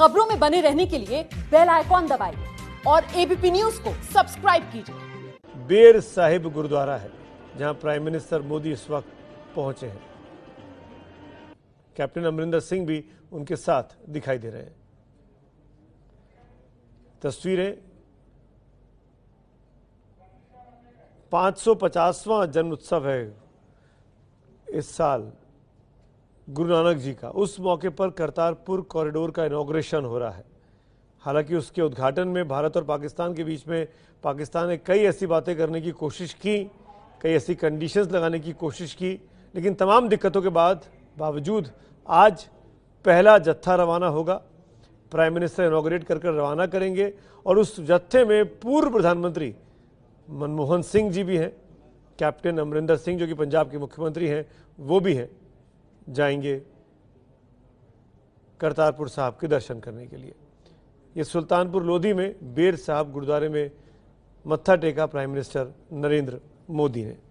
खबरों में बने रहने के लिए बेल आइकॉन दबाइए और एबीपी न्यूज को सब्सक्राइब कीजिए बेर साहिब गुरुद्वारा है जहां प्राइम मिनिस्टर मोदी इस वक्त पहुंचे हैं कैप्टन अमरिंदर सिंह भी उनके साथ दिखाई दे रहे हैं तस्वीरें 550वां जन्म उत्सव है इस साल गुरु नानक जी का उस मौके पर करतारपुर कॉरिडोर का इनाग्रेशन हो रहा है हालांकि उसके उद्घाटन में भारत और पाकिस्तान के बीच में पाकिस्तान ने कई ऐसी बातें करने की कोशिश की कई ऐसी कंडीशंस लगाने की कोशिश की लेकिन तमाम दिक्कतों के बाद बावजूद आज पहला जत्था रवाना होगा प्राइम मिनिस्टर इनाग्रेट कर कर रवाना करेंगे और उस जत्थे में पूर्व प्रधानमंत्री मनमोहन सिंह जी भी हैं कैप्टन अमरिंदर सिंह जो कि पंजाब के मुख्यमंत्री हैं वो भी हैं जाएंगे करतारपुर साहब के दर्शन करने के लिए ये सुल्तानपुर लोधी में बेर साहब गुरुद्वारे में मत्था टेका प्राइम मिनिस्टर नरेंद्र मोदी ने